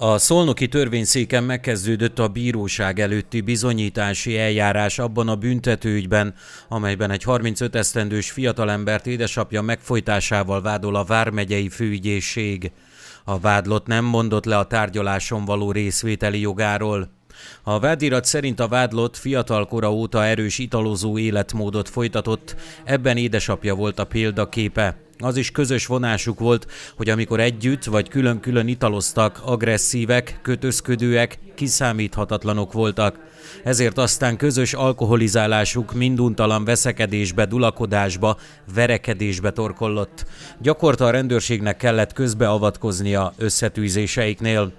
A szolnoki törvényszéken megkezdődött a bíróság előtti bizonyítási eljárás abban a büntetőügyben, amelyben egy 35 esztendős fiatalembert édesapja megfojtásával vádol a Vármegyei Főügyészség. A vádlott nem mondott le a tárgyaláson való részvételi jogáról. A vádirat szerint a vádlott fiatalkora óta erős italozó életmódot folytatott, ebben édesapja volt a példaképe. Az is közös vonásuk volt, hogy amikor együtt vagy külön-külön italoztak, agresszívek, kötözködőek, kiszámíthatatlanok voltak. Ezért aztán közös alkoholizálásuk minduntalan veszekedésbe, dulakodásba, verekedésbe torkollott. Gyakorta a rendőrségnek kellett közbeavatkoznia összetűzéseiknél.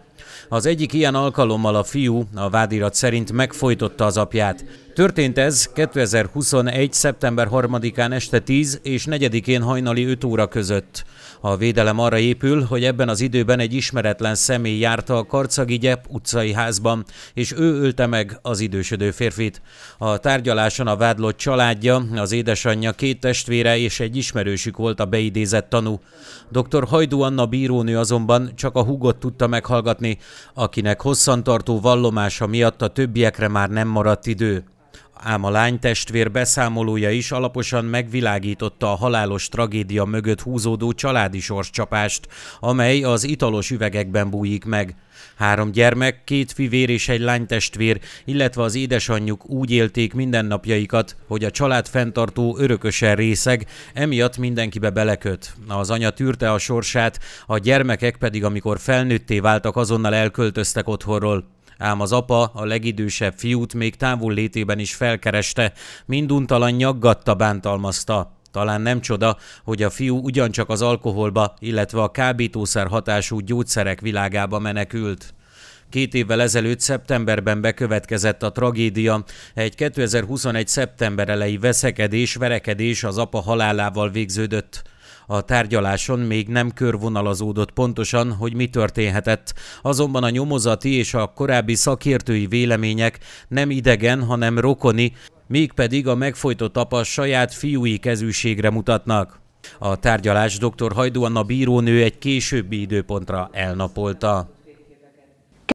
Az egyik ilyen alkalommal a fiú a vádirat szerint megfojtotta az apját, Történt ez 2021. szeptember 3-án este 10 és 4-én hajnali 5 óra között. A védelem arra épül, hogy ebben az időben egy ismeretlen személy járta a Karcagi Gyep utcai házban, és ő ölte meg az idősödő férfit. A tárgyaláson a vádlott családja, az édesanyja, két testvére és egy ismerősük volt a beidézett tanú. Dr. Hajdu Anna bírónő azonban csak a húgot tudta meghallgatni, akinek hosszantartó vallomása miatt a többiekre már nem maradt idő ám a lány testvér beszámolója is alaposan megvilágította a halálos tragédia mögött húzódó családi sorscsapást, amely az italos üvegekben bújik meg. Három gyermek, két fivér és egy lánytestvér, illetve az édesanyjuk úgy élték mindennapjaikat, hogy a család fenntartó örökösen részeg, emiatt mindenkibe beleköt. Az anya tűrte a sorsát, a gyermekek pedig, amikor felnőtté váltak, azonnal elköltöztek otthonról ám az apa a legidősebb fiút még távol létében is felkereste, minduntalan nyaggatta, bántalmazta. Talán nem csoda, hogy a fiú ugyancsak az alkoholba, illetve a kábítószer hatású gyógyszerek világába menekült. Két évvel ezelőtt szeptemberben bekövetkezett a tragédia. Egy 2021. szeptember elejé veszekedés, verekedés az apa halálával végződött. A tárgyaláson még nem körvonalazódott pontosan, hogy mi történhetett, azonban a nyomozati és a korábbi szakértői vélemények nem idegen, hanem rokoni, mégpedig a megfojtott apa saját fiúi kezűségre mutatnak. A tárgyalás dr. Hajdu Anna bírónő egy későbbi időpontra elnapolta.